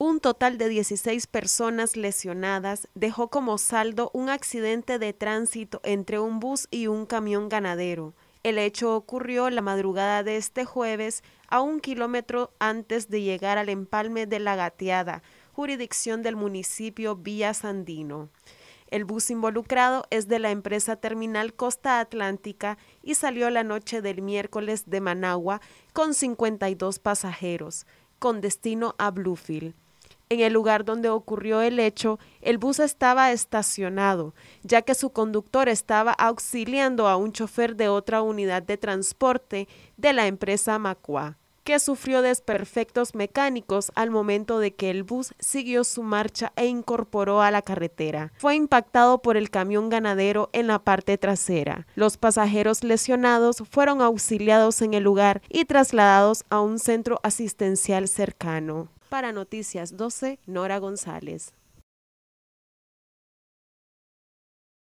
Un total de 16 personas lesionadas dejó como saldo un accidente de tránsito entre un bus y un camión ganadero. El hecho ocurrió la madrugada de este jueves a un kilómetro antes de llegar al empalme de La Gateada, jurisdicción del municipio Villa Sandino. El bus involucrado es de la empresa Terminal Costa Atlántica y salió la noche del miércoles de Managua con 52 pasajeros, con destino a Bluefield en el lugar donde ocurrió el hecho, el bus estaba estacionado, ya que su conductor estaba auxiliando a un chofer de otra unidad de transporte de la empresa Macua, que sufrió desperfectos mecánicos al momento de que el bus siguió su marcha e incorporó a la carretera. Fue impactado por el camión ganadero en la parte trasera. Los pasajeros lesionados fueron auxiliados en el lugar y trasladados a un centro asistencial cercano. Para Noticias 12, Nora González.